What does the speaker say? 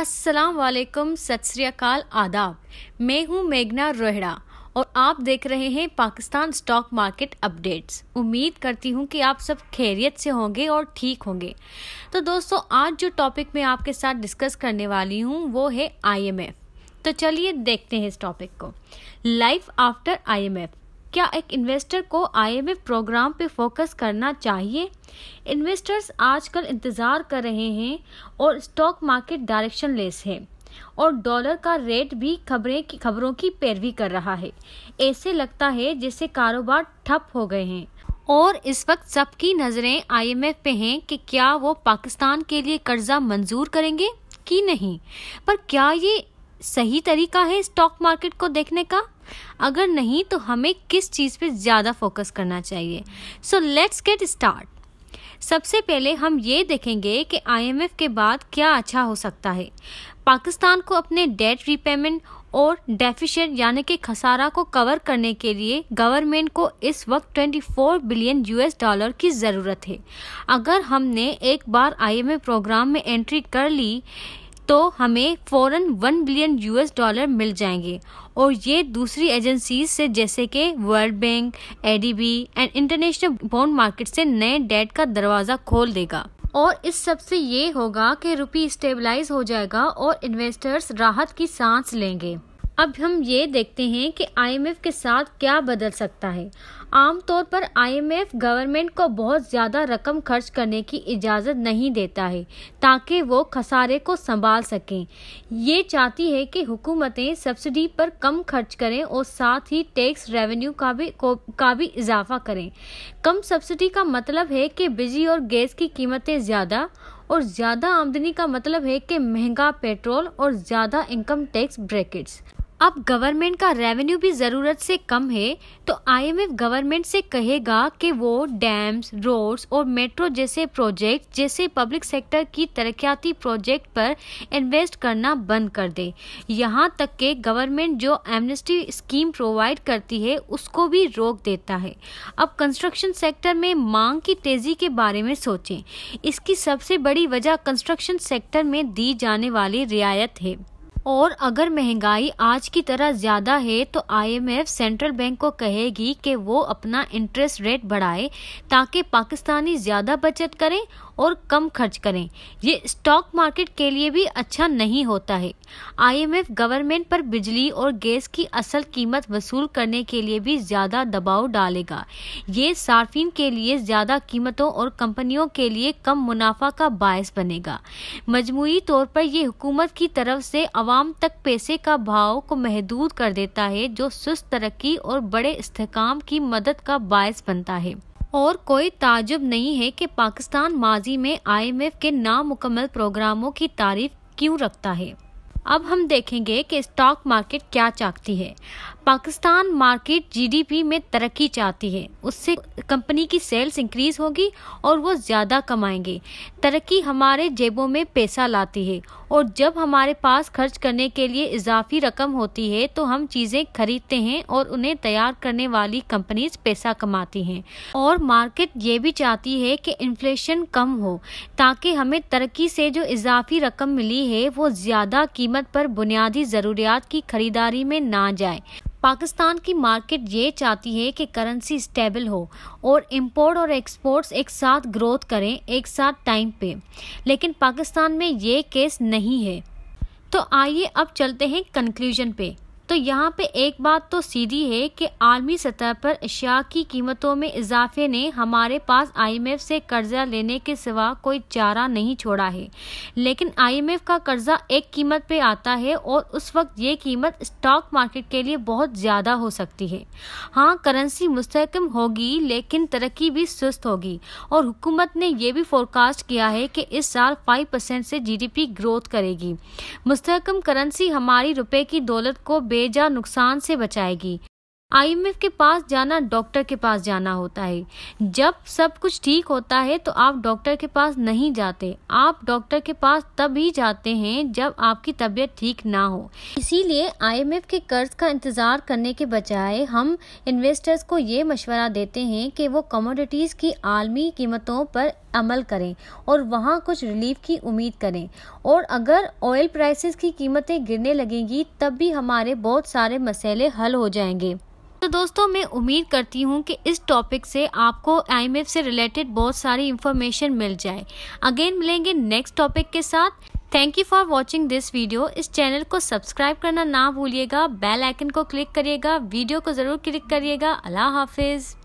अस्सलाम वालेकुम सत श्रीकाल आदाब मैं हूं मेघना रोहड़ा और आप देख रहे हैं पाकिस्तान स्टॉक मार्केट अपडेट्स उम्मीद करती हूं कि आप सब खैरियत से होंगे और ठीक होंगे तो दोस्तों आज जो टॉपिक मैं आपके साथ डिस्कस करने वाली हूं वो है आईएमएफ तो चलिए देखते हैं इस टॉपिक को लाइफ आफ्टर आईएमएफ क्या एक इन्वेस्टर को आईएमएफ प्रोग्राम पे फोकस करना चाहिए इन्वेस्टर्स आजकल इंतज़ार कर रहे हैं और स्टॉक मार्केट डायरेक्शन लेस है और डॉलर का रेट भी खबरें की खबरों की पैरवी कर रहा है ऐसे लगता है जैसे कारोबार ठप हो गए हैं और इस वक्त सबकी नज़रें आईएमएफ पे हैं कि क्या वो पाकिस्तान के लिए कर्जा मंजूर करेंगे कि नहीं पर क्या ये सही तरीका है स्टॉक मार्केट को देखने का अगर नहीं तो हमें किस चीज़ पे ज़्यादा फोकस करना चाहिए सो लेट्स गेट स्टार्ट सबसे पहले हम ये देखेंगे कि आईएमएफ के बाद क्या अच्छा हो सकता है पाकिस्तान को अपने डेट रिपेमेंट और डेफिशिएंट यानी कि खसारा को कवर करने के लिए गवर्नमेंट को इस वक्त 24 बिलियन यूएस डॉलर की ज़रूरत है अगर हमने एक बार आईएमएफ प्रोग्राम में एंट्री कर ली तो हमें फ़ौरन वन बिलियन यूएस डॉलर मिल जाएंगे और ये दूसरी एजेंसीज से जैसे कि World Bank ADB and international bond market से नए डेट का दरवाज़ा खोल देगा और इस सब से ये होगा कि रुपये स्टेबलाइज हो जाएगा और इन्वेस्टर्स राहत की सांस लेंगे अब हम ये देखते हैं कि आईएमएफ के साथ क्या बदल सकता है आमतौर पर आईएमएफ गवर्नमेंट को बहुत ज़्यादा रकम खर्च करने की इजाज़त नहीं देता है ताकि वो खसारे को संभाल सकें ये चाहती है कि हुकूमतें सब्सिडी पर कम खर्च करें और साथ ही टैक्स रेवेन्यू का भी को, का भी इजाफा करें कम सब्सिडी का मतलब है कि बिजली और गैस की कीमतें ज़्यादा और ज़्यादा आमदनी का मतलब है कि महंगा पेट्रोल और ज़्यादा इनकम टैक्स ब्रैकेट्स अब गवर्नमेंट का रेवेन्यू भी ज़रूरत से कम है तो आईएमएफ गवर्नमेंट से कहेगा कि वो डैम्स रोड्स और मेट्रो जैसे प्रोजेक्ट जैसे पब्लिक सेक्टर की तरक्याती प्रोजेक्ट पर इन्वेस्ट करना बंद कर दे यहाँ तक के गवर्नमेंट जो एमनेस्टी स्कीम प्रोवाइड करती है उसको भी रोक देता है अब कंस्ट्रक्शन सेक्टर में मांग की तेज़ी के बारे में सोचें इसकी सबसे बड़ी वजह कंस्ट्रक्शन सेक्टर में दी जाने वाली रियायत है और अगर महंगाई आज की तरह ज़्यादा है तो आईएमएफ सेंट्रल बैंक को कहेगी कि वो अपना इंटरेस्ट रेट बढ़ाए ताकि पाकिस्तानी ज़्यादा बचत करें और कम खर्च करें ये स्टॉक मार्केट के लिए भी अच्छा नहीं होता है आईएमएफ गवर्नमेंट पर बिजली और गैस की असल कीमत वसूल करने के लिए भी ज़्यादा दबाव डालेगा ये सार्फिन के लिए ज़्यादा कीमतों और कंपनियों के लिए कम मुनाफा का बायस बनेगा मजमू तौर पर यह हुकूमत की तरफ से आवाम तक पैसे का भाव को महदूद कर देता है जो सुस्त तरक्की और बड़े इस्तेकाम की मदद का बायस बनता है और कोई ताजुब नहीं है कि पाकिस्तान माजी में आईएमएफ के नामुकमल प्रोग्रामों की तारीफ क्यों रखता है अब हम देखेंगे कि स्टॉक मार्केट क्या चाहती है पाकिस्तान मार्केट जीडीपी में तरक्की चाहती है उससे कंपनी की सेल्स इंक्रीज होगी और वो ज़्यादा कमाएंगे तरक्की हमारे जेबों में पैसा लाती है और जब हमारे पास खर्च करने के लिए इजाफी रकम होती है तो हम चीज़ें खरीदते हैं और उन्हें तैयार करने वाली कंपनीज पैसा कमाती हैं और मार्केट ये भी चाहती है कि इन्फ्लेशन कम हो ताकि हमें तरक्की से जो इजाफी रकम मिली है वो ज़्यादा कीमत पर बुनियादी ज़रूरियात की खरीदारी में ना जाए पाकिस्तान की मार्केट ये चाहती है कि करेंसी स्टेबल हो और इंपोर्ट और एक्सपोर्ट्स एक साथ ग्रोथ करें एक साथ टाइम पे लेकिन पाकिस्तान में ये केस नहीं है तो आइए अब चलते हैं कंक्लूजन पे तो यहाँ पे एक बात तो सीधी है कि आलमी सतह पर अशिया की कीमतों में इजाफे ने हमारे पास आईएमएफ से कर्जा लेने के सिवा कोई चारा नहीं छोड़ा है लेकिन आईएमएफ का कर्जा एक कीमत पे आता है और उस वक्त ये कीमत स्टॉक मार्केट के लिए बहुत ज़्यादा हो सकती है हाँ करेंसी मुस्तकम होगी लेकिन तरक्की भी सुस्त होगी और हुकूमत ने यह भी फोरकास्ट किया है कि इस साल फाइव परसेंट से जी ग्रोथ करेगी मुस्तकम करेंसी हमारी रुपए की दौलत को बे बेजा नुकसान से बचाएगी आईएमएफ के पास जाना डॉक्टर के पास जाना होता है जब सब कुछ ठीक होता है तो आप डॉक्टर के पास नहीं जाते आप डॉक्टर के पास तब ही जाते हैं जब आपकी तबीयत ठीक ना हो इसीलिए आईएमएफ के कर्ज का इंतज़ार करने के बजाय हम इन्वेस्टर्स को ये मशवरा देते हैं कि वो कमोडिटीज़ की आलमी कीमतों पर अमल करें और वहाँ कुछ रिलीफ की उम्मीद करें और अगर ऑयल प्राइसेस की कीमतें गिरने लगेंगी तब भी हमारे बहुत सारे मसले हल हो जाएंगे तो दोस्तों मैं उम्मीद करती हूँ कि इस टॉपिक से आपको आईएमएफ से रिलेटेड बहुत सारी इन्फॉर्मेशन मिल जाए अगेन मिलेंगे नेक्स्ट टॉपिक के साथ thank you for watching this video इस चैनल को सब्सक्राइब करना ना भूलिएगा बेल आइकन को क्लिक करिएगा वीडियो को ज़रूर क्लिक करिएगा अल्लाह हाफिज़